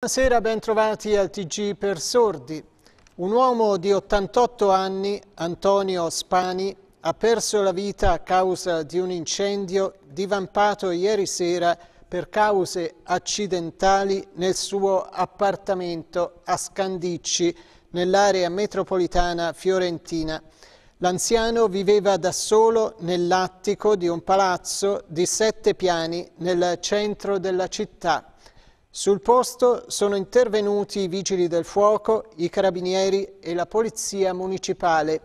Buonasera, bentrovati al TG per sordi. Un uomo di 88 anni, Antonio Spani, ha perso la vita a causa di un incendio divampato ieri sera per cause accidentali nel suo appartamento a Scandicci, nell'area metropolitana fiorentina. L'anziano viveva da solo nell'attico di un palazzo di sette piani nel centro della città. Sul posto sono intervenuti i vigili del fuoco, i carabinieri e la polizia municipale.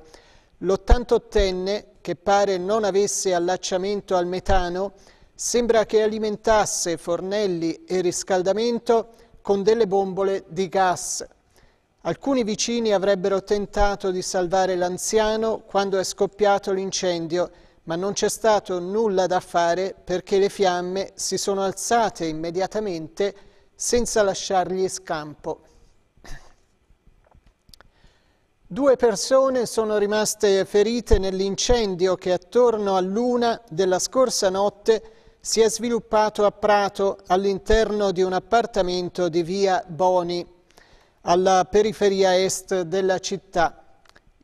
L'88enne, che pare non avesse allacciamento al metano, sembra che alimentasse fornelli e riscaldamento con delle bombole di gas. Alcuni vicini avrebbero tentato di salvare l'anziano quando è scoppiato l'incendio, ma non c'è stato nulla da fare perché le fiamme si sono alzate immediatamente senza lasciargli scampo. Due persone sono rimaste ferite nell'incendio che attorno a luna della scorsa notte si è sviluppato a Prato all'interno di un appartamento di via Boni, alla periferia est della città.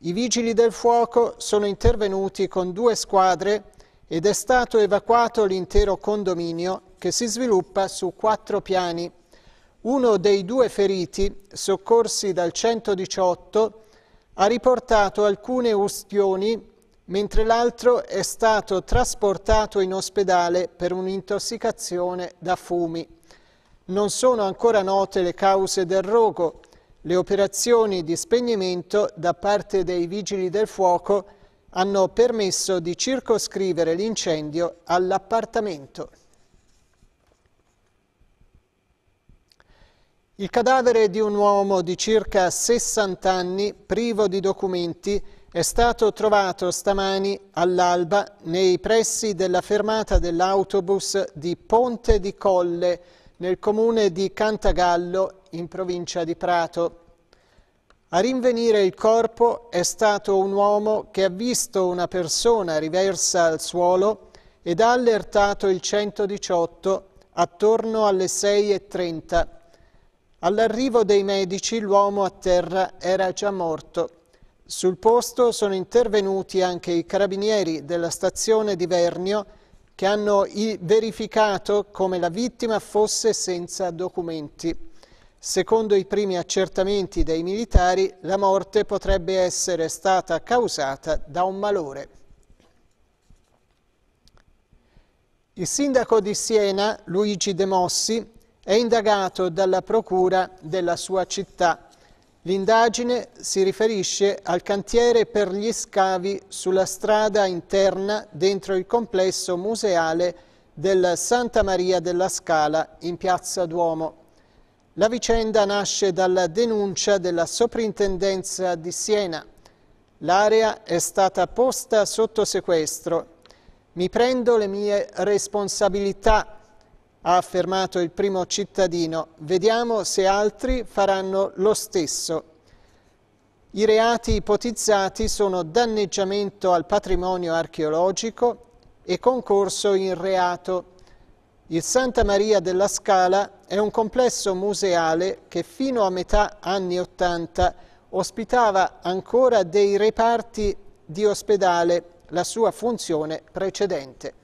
I vigili del fuoco sono intervenuti con due squadre ed è stato evacuato l'intero condominio che si sviluppa su quattro piani. Uno dei due feriti, soccorsi dal 118, ha riportato alcune ustioni, mentre l'altro è stato trasportato in ospedale per un'intossicazione da fumi. Non sono ancora note le cause del rogo. Le operazioni di spegnimento da parte dei vigili del fuoco hanno permesso di circoscrivere l'incendio all'appartamento. Il cadavere di un uomo di circa 60 anni, privo di documenti, è stato trovato stamani all'alba nei pressi della fermata dell'autobus di Ponte di Colle, nel comune di Cantagallo, in provincia di Prato. A rinvenire il corpo è stato un uomo che ha visto una persona riversa al suolo ed ha allertato il 118 attorno alle 6.30. All'arrivo dei medici l'uomo a terra era già morto. Sul posto sono intervenuti anche i carabinieri della stazione di Vernio che hanno verificato come la vittima fosse senza documenti. Secondo i primi accertamenti dei militari, la morte potrebbe essere stata causata da un malore. Il sindaco di Siena, Luigi De Mossi, è indagato dalla procura della sua città. L'indagine si riferisce al cantiere per gli scavi sulla strada interna dentro il complesso museale del Santa Maria della Scala in piazza Duomo. La vicenda nasce dalla denuncia della soprintendenza di Siena. L'area è stata posta sotto sequestro. Mi prendo le mie responsabilità, ha affermato il primo cittadino, vediamo se altri faranno lo stesso. I reati ipotizzati sono danneggiamento al patrimonio archeologico e concorso in reato. Il Santa Maria della Scala è un complesso museale che fino a metà anni Ottanta ospitava ancora dei reparti di ospedale, la sua funzione precedente.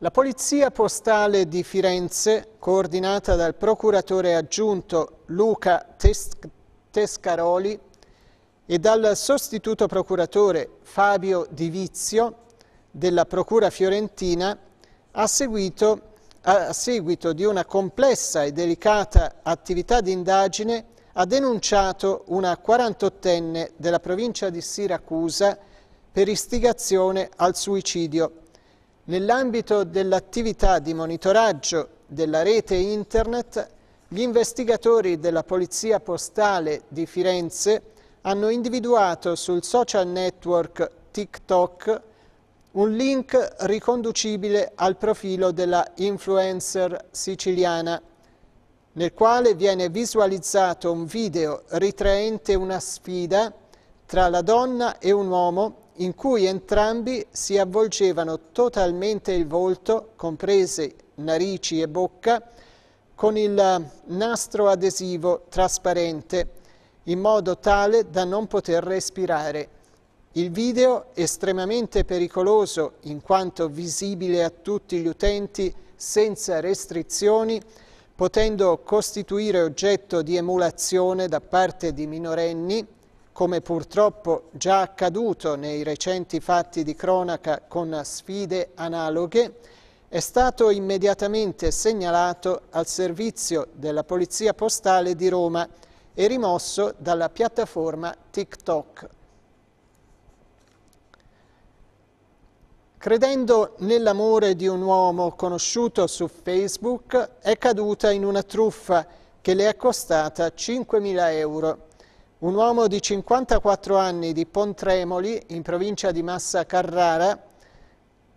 La Polizia Postale di Firenze, coordinata dal procuratore aggiunto Luca Tescaroli e dal sostituto procuratore Fabio Di Vizio della Procura fiorentina, ha seguito, a seguito di una complessa e delicata attività di indagine, ha denunciato una 48enne della provincia di Siracusa per istigazione al suicidio Nell'ambito dell'attività di monitoraggio della rete internet, gli investigatori della Polizia Postale di Firenze hanno individuato sul social network TikTok un link riconducibile al profilo della influencer siciliana, nel quale viene visualizzato un video ritraente una sfida tra la donna e un uomo in cui entrambi si avvolgevano totalmente il volto, comprese narici e bocca, con il nastro adesivo trasparente, in modo tale da non poter respirare. Il video, estremamente pericoloso in quanto visibile a tutti gli utenti senza restrizioni, potendo costituire oggetto di emulazione da parte di minorenni, come purtroppo già accaduto nei recenti fatti di cronaca con sfide analoghe, è stato immediatamente segnalato al servizio della Polizia Postale di Roma e rimosso dalla piattaforma TikTok. Credendo nell'amore di un uomo conosciuto su Facebook, è caduta in una truffa che le è costata 5.000 euro. Un uomo di 54 anni di Pontremoli, in provincia di Massa Carrara,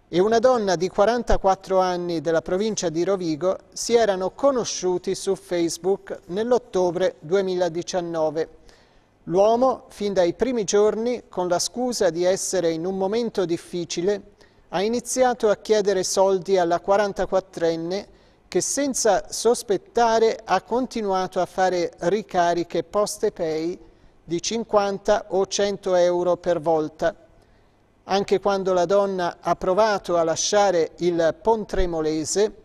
e una donna di 44 anni della provincia di Rovigo si erano conosciuti su Facebook nell'ottobre 2019. L'uomo, fin dai primi giorni, con la scusa di essere in un momento difficile, ha iniziato a chiedere soldi alla 44enne che senza sospettare ha continuato a fare ricariche poste pay di 50 o 100 euro per volta. Anche quando la donna ha provato a lasciare il pontremolese,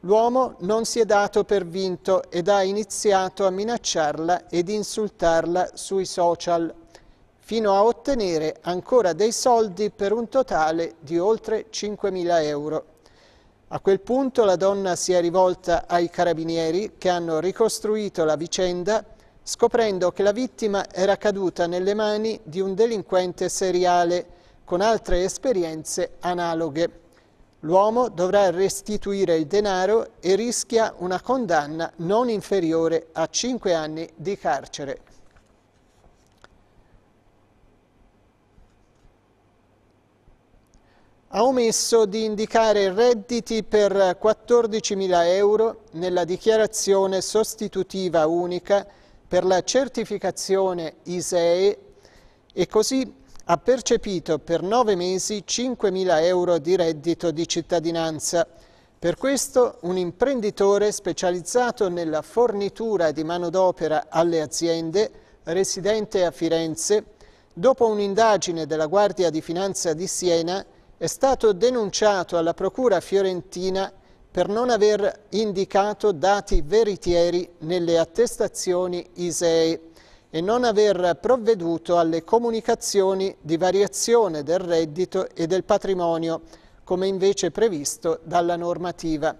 l'uomo non si è dato per vinto ed ha iniziato a minacciarla ed insultarla sui social, fino a ottenere ancora dei soldi per un totale di oltre 5.000 euro. A quel punto la donna si è rivolta ai carabinieri che hanno ricostruito la vicenda scoprendo che la vittima era caduta nelle mani di un delinquente seriale con altre esperienze analoghe. L'uomo dovrà restituire il denaro e rischia una condanna non inferiore a 5 anni di carcere. ha omesso di indicare redditi per 14.000 euro nella dichiarazione sostitutiva unica per la certificazione ISEE e così ha percepito per nove mesi 5.000 euro di reddito di cittadinanza. Per questo un imprenditore specializzato nella fornitura di manodopera alle aziende, residente a Firenze, dopo un'indagine della Guardia di Finanza di Siena, è stato denunciato alla Procura fiorentina per non aver indicato dati veritieri nelle attestazioni ISEE e non aver provveduto alle comunicazioni di variazione del reddito e del patrimonio, come invece previsto dalla normativa.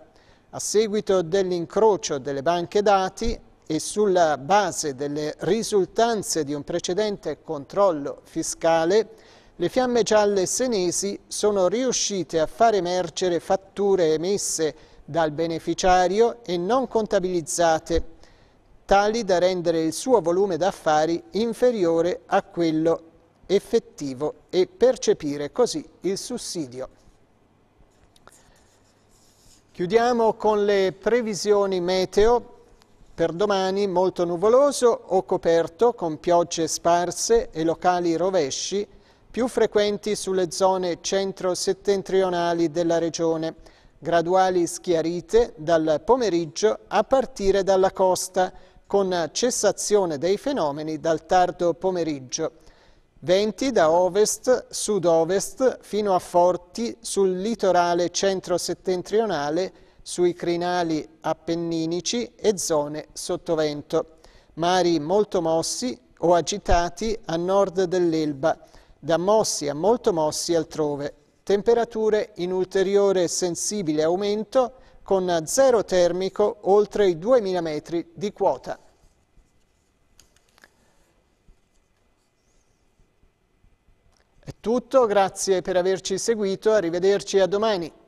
A seguito dell'incrocio delle banche dati e sulla base delle risultanze di un precedente controllo fiscale, le fiamme gialle senesi sono riuscite a far emergere fatture emesse dal beneficiario e non contabilizzate, tali da rendere il suo volume d'affari inferiore a quello effettivo e percepire così il sussidio. Chiudiamo con le previsioni meteo. Per domani molto nuvoloso o coperto con piogge sparse e locali rovesci più frequenti sulle zone centro-settentrionali della regione, graduali schiarite dal pomeriggio a partire dalla costa, con cessazione dei fenomeni dal tardo pomeriggio. Venti da ovest, sud-ovest fino a forti sul litorale centro-settentrionale, sui crinali appenninici e zone sottovento. Mari molto mossi o agitati a nord dell'Elba, da mossi a molto mossi altrove. Temperature in ulteriore sensibile aumento con zero termico oltre i 2000 metri di quota. È tutto, grazie per averci seguito, arrivederci a domani.